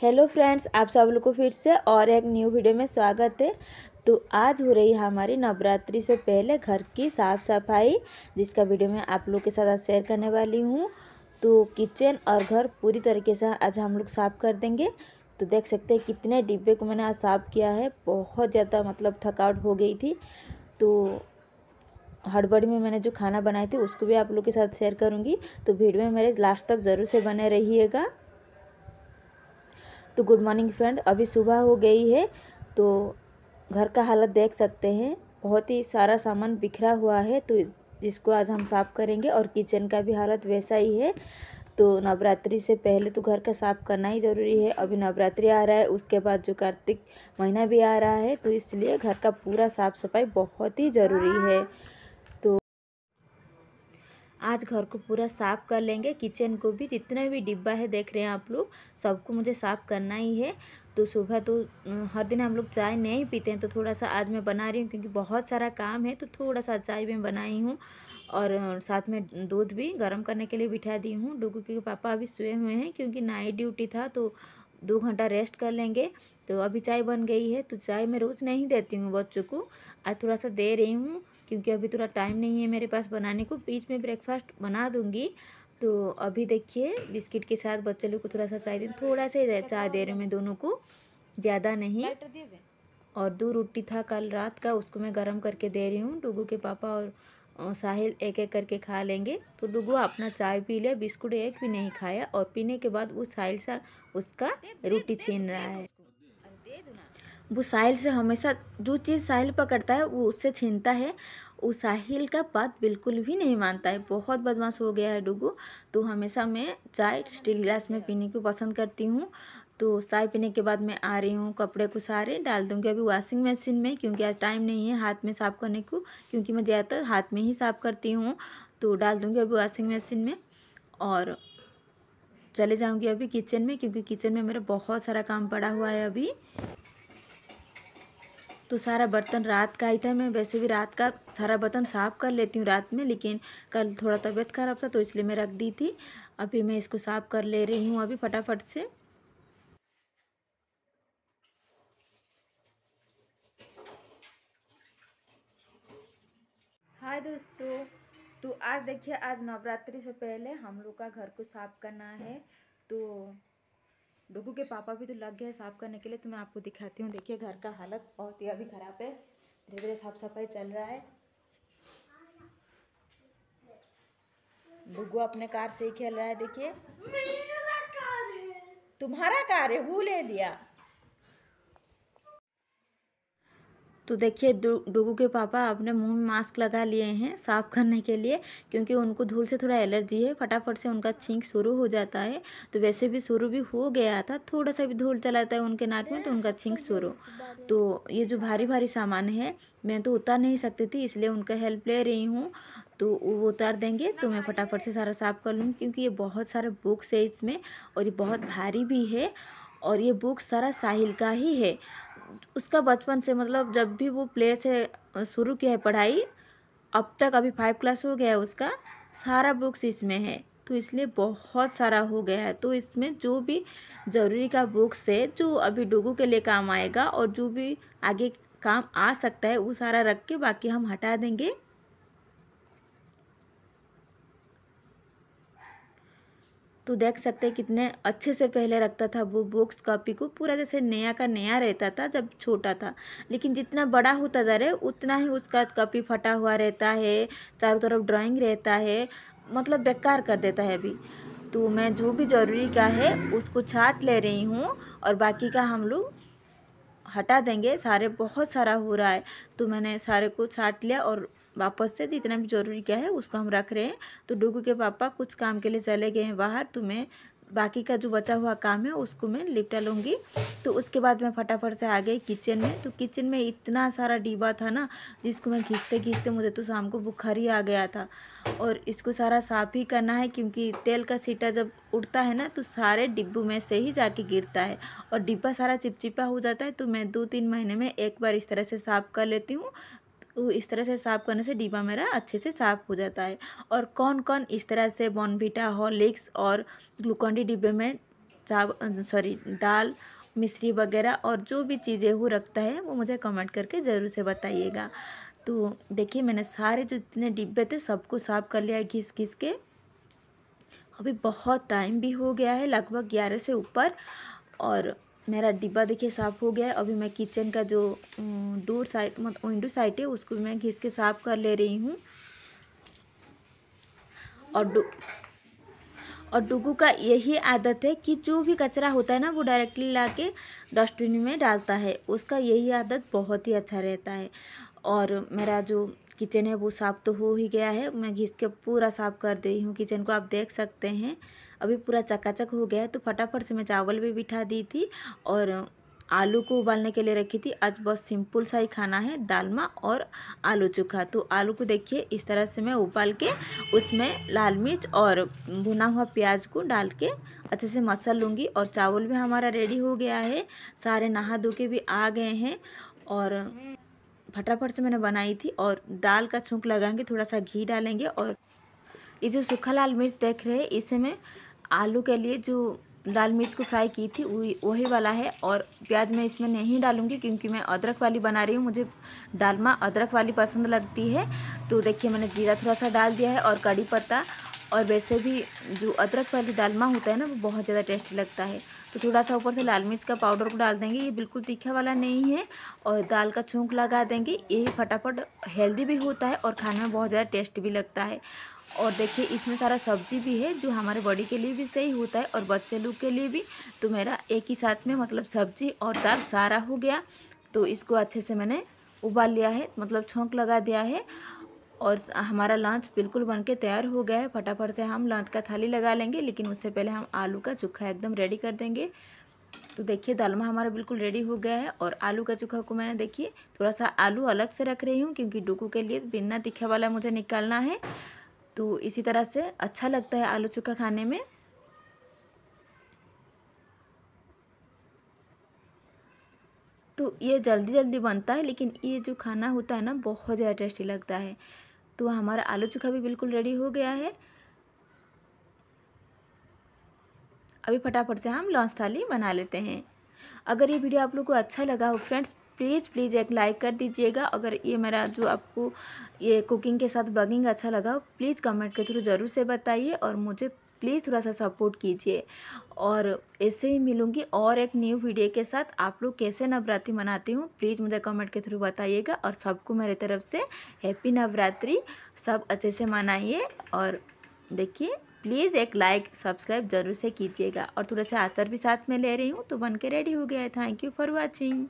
hello friends आप सब लोग को फिर से और एक न्यू वीडियो में स्वागत है तो आज हो रही है हमारी नवरात्रि से पहले घर की साफ़ सफाई जिसका वीडियो मैं आप लोग के साथ आज शेयर करने वाली हूँ तो किचन और घर पूरी तरीके से आज हम लोग साफ़ कर देंगे तो देख सकते हैं कितने डिब्बे को मैंने आज साफ़ किया है बहुत ज़्यादा मतलब थकावट हो गई थी तो हड़बड़ी में मैंने जो खाना बनाई थी उसको भी आप लोग के साथ शेयर करूँगी तो वीडियो में मेरे लास्ट तक ज़रूर से बने रहिएगा तो गुड मॉर्निंग फ्रेंड अभी सुबह हो गई है तो घर का हालत देख सकते हैं बहुत ही सारा सामान बिखरा हुआ है तो जिसको आज हम साफ़ करेंगे और किचन का भी हालत वैसा ही है तो नवरात्रि से पहले तो घर का साफ़ करना ही ज़रूरी है अभी नवरात्रि आ रहा है उसके बाद जो कार्तिक महीना भी आ रहा है तो इसलिए घर का पूरा साफ़ सफाई बहुत ही ज़रूरी है आज घर को पूरा साफ़ कर लेंगे किचन को भी जितना भी डिब्बा है देख रहे हैं आप लोग सबको मुझे साफ़ करना ही है तो सुबह तो हर दिन हम लोग चाय नहीं पीते हैं तो थोड़ा सा आज मैं बना रही हूँ क्योंकि बहुत सारा काम है तो थोड़ा सा चाय मैं बनाई हूँ और साथ में दूध भी गर्म करने के लिए बिठा दी हूँ डुगू के पापा अभी सोए हुए हैं क्योंकि नाइट ड्यूटी था तो दो घंटा रेस्ट कर लेंगे तो अभी चाय बन गई है तो चाय मैं रोज़ नहीं देती हूँ बच्चों को आज थोड़ा सा दे रही हूँ क्योंकि अभी थोड़ा टाइम नहीं है मेरे पास बनाने को बीच में ब्रेकफास्ट बना दूँगी तो अभी देखिए बिस्किट के साथ बच्चे लोग को थोड़ा सा चाय दे थोड़ा सा चाय दे रहे मैं दोनों को ज़्यादा नहीं और दो रोटी था कल रात का उसको मैं गर्म करके दे रही हूँ डुगू के पापा और साहिल एक एक करके खा लेंगे तो डुगू अपना चाय पी लिया बिस्कुट एक भी नहीं खाया और पीने के बाद वो साहिल सा उसका रोटी छीन रहा है वो साहिल से हमेशा जो चीज़ साहिल पकड़ता है वो उससे छीनता है वो साहिल का बात बिल्कुल भी नहीं मानता है बहुत बदमाश हो गया है डुगू तो हमेशा मैं चाय स्टील गिलास में पीने को पसंद करती हूँ तो चाय पीने के बाद मैं आ रही हूँ कपड़े को सारे डाल दूँगी अभी वॉशिंग मशीन में क्योंकि आज टाइम नहीं है हाथ में साफ़ करने को क्योंकि मैं ज़्यादातर हाथ में ही साफ़ करती हूँ तो डाल दूँगी अभी वॉशिंग मशीन में और चले जाऊँगी अभी किचन में क्योंकि किचन में मेरा बहुत सारा काम पड़ा हुआ है अभी तो सारा बर्तन रात का ही था मैं वैसे भी रात का सारा बर्तन साफ़ कर लेती हूँ रात में लेकिन कल थोड़ा तबीयत ख़राब था तो इसलिए मैं रख दी थी अभी मैं इसको साफ़ कर ले रही हूँ अभी फटाफट से हाय दोस्तों तो आज देखिए आज नवरात्रि से पहले हम लोग का घर को साफ़ करना है तो डोगू के पापा भी तो लग गए साफ़ करने के लिए तो मैं आपको दिखाती हूँ देखिए घर का हालत बहुत ही अभी ख़राब है धीरे धीरे साफ सफाई चल रहा है डुगू अपने कार से ही खेल रहा है देखिए तुम्हारा कार है वो ले लिया तो देखिए डुगू के पापा अपने मुंह में मास्क लगा लिए हैं साफ़ करने के लिए क्योंकि उनको धूल से थोड़ा एलर्जी है फटाफट से उनका छींक शुरू हो जाता है तो वैसे भी शुरू भी हो गया था थोड़ा सा भी धूल चला जाता है उनके नाक में तो उनका छींक शुरू तो ये जो भारी भारी सामान है मैं तो उतार नहीं सकती थी इसलिए उनका हेल्प ले रही हूँ तो वो उतार देंगे तो मैं फटाफट से सारा साफ़ कर लूँगी क्योंकि ये बहुत सारे बुक्स है इसमें और ये बहुत भारी भी है और ये बुक सारा साहिल का ही है उसका बचपन से मतलब जब भी वो प्ले से शुरू किया है पढ़ाई अब तक अभी फाइव क्लास हो गया है उसका सारा बुक्स इसमें है तो इसलिए बहुत सारा हो गया है तो इसमें जो भी ज़रूरी का बुक्स है जो अभी डोगू के लिए काम आएगा और जो भी आगे काम आ सकता है वो सारा रख के बाकी हम हटा देंगे तो देख सकते हैं कितने अच्छे से पहले रखता था वो बुक्स कॉपी को पूरा जैसे नया का नया रहता था जब छोटा था लेकिन जितना बड़ा होता जा रहा है उतना ही उसका कॉपी फटा हुआ रहता है चारों तरफ ड्राइंग रहता है मतलब बेकार कर देता है अभी तो मैं जो भी ज़रूरी का है उसको छाट ले रही हूँ और बाकी का हम लोग हटा देंगे सारे बहुत सारा हो रहा है तो मैंने सारे को छाट लिया और वापस से जितना भी ज़रूरी क्या है उसको हम रख रहे हैं तो डुगू के पापा कुछ काम के लिए चले गए हैं बाहर तो मैं बाकी का जो बचा हुआ काम है उसको मैं निपटा लूँगी तो उसके बाद मैं फटाफट से आ गई किचन में तो किचन में इतना सारा डिब्बा था ना जिसको मैं घिसते घिसते मुझे तो शाम को बुखार ही आ गया था और इसको सारा साफ़ ही करना है क्योंकि तेल का सीटा जब उड़ता है ना तो सारे डिब्बू में से ही जाके गिरता है और डिब्बा सारा चिपचिपा हो जाता है तो मैं दो तीन महीने में एक बार इस तरह से साफ़ कर लेती हूँ तो इस तरह से साफ़ करने से डिब्बा मेरा अच्छे से साफ़ हो जाता है और कौन कौन इस तरह से बॉनविटा हॉर्लिक्स और ग्लूकॉन डी डिब्बे में सॉरी दाल मिश्री वगैरह और जो भी चीज़ें वो रखता है वो मुझे कमेंट करके ज़रूर से बताइएगा तो देखिए मैंने सारे जो जितने डिब्बे थे सबको साफ़ कर लिया घिस घिस के अभी बहुत टाइम भी हो गया है लगभग ग्यारह से ऊपर और मेरा डिब्बा देखिए साफ़ हो गया है अभी मैं किचन का जो डोर साइड मतलब विंडो साइड है उसको मैं घिस के साफ़ कर ले रही हूँ और डो और डुगू का यही आदत है कि जो भी कचरा होता है ना वो डायरेक्टली ला के डस्टबिन में डालता है उसका यही आदत बहुत ही अच्छा रहता है और मेरा जो किचन है वो साफ़ तो हो ही गया है मैं घिस के पूरा साफ़ कर दे रही हूँ किचन को आप देख सकते हैं अभी पूरा चकाचक हो गया है तो फटाफट से मैं चावल भी बिठा दी थी और आलू को उबालने के लिए रखी थी आज बहुत सिंपल सा ही खाना है दालमा और आलू चोखा तो आलू को देखिए इस तरह से मैं उबाल के उसमें लाल मिर्च और भुना हुआ प्याज को डाल के अच्छे से मसल लूँगी और चावल भी हमारा रेडी हो गया है सारे नहा धो के भी आ गए हैं और फटाफट से मैंने बनाई थी और दाल का छौंक लगाएंगे थोड़ा सा घी डालेंगे और ये जो सूखा लाल मिर्च देख रहे हैं इसे मैं आलू के लिए जो लाल मिर्च को फ्राई की थी वही वही वाला है और प्याज मैं इसमें नहीं डालूंगी क्योंकि मैं अदरक वाली बना रही हूँ मुझे डालमा अदरक वाली पसंद लगती है तो देखिए मैंने जीरा थोड़ा सा डाल दिया है और कड़ी पत्ता और वैसे भी जो अदरक वाली डालमा होता है ना वो बहुत ज़्यादा टेस्टी लगता है तो थोड़ा सा ऊपर से लाल मिर्च का पाउडर को डाल देंगे ये बिल्कुल तीखा वाला नहीं है और दाल का छूंक लगा देंगे ये फटाफट हेल्दी भी होता है और खाने में बहुत ज़्यादा टेस्ट भी लगता है और देखिए इसमें सारा सब्जी भी है जो हमारे बॉडी के लिए भी सही होता है और बच्चे लोग के लिए भी तो मेरा एक ही साथ में मतलब सब्जी और दाल सारा हो गया तो इसको अच्छे से मैंने उबाल लिया है मतलब छोंक लगा दिया है और हमारा लंच बिल्कुल बन के तैयार हो गया है फटाफट से हम लंच का थाली लगा लेंगे लेकिन उससे पहले हम आलू का चुखा एकदम रेडी कर देंगे तो देखिए दालमा हमारा बिल्कुल रेडी हो गया है और आलू का चोखा को मैंने देखिए थोड़ा सा आलू अलग से रख रही हूँ क्योंकि डुकू के लिए बिना तीखे वाला मुझे निकालना है तो इसी तरह से अच्छा लगता है आलू चोखा खाने में तो ये जल्दी जल्दी बनता है लेकिन ये जो खाना होता है ना बहुत ज़्यादा टेस्टी लगता है तो हमारा आलू चोखा भी बिल्कुल रेडी हो गया है अभी फटाफट से हम लॉन्च थाली बना लेते हैं अगर ये वीडियो आप लोग को अच्छा लगा हो फ्रेंड्स प्लीज़ प्लीज़ एक लाइक कर दीजिएगा अगर ये मेरा जो आपको ये कुकिंग के साथ ब्लॉगिंग अच्छा लगा हो प्लीज़ कमेंट के थ्रू ज़रूर से बताइए और मुझे प्लीज़ थोड़ा सा सपोर्ट कीजिए और ऐसे ही मिलूँगी और एक न्यू वीडियो के साथ आप लोग कैसे नवरात्रि मनाती हूँ प्लीज़ मुझे कमेंट के थ्रू बताइएगा और सबको मेरे तरफ से हैप्पी नवरात्रि सब अच्छे से मनाइए और देखिए प्लीज़ एक लाइक सब्सक्राइब जरूर से कीजिएगा और थोड़ा सा आचार भी साथ में ले रही हूँ तो बन के रेडी हो गया है थैंक यू फॉर वॉचिंग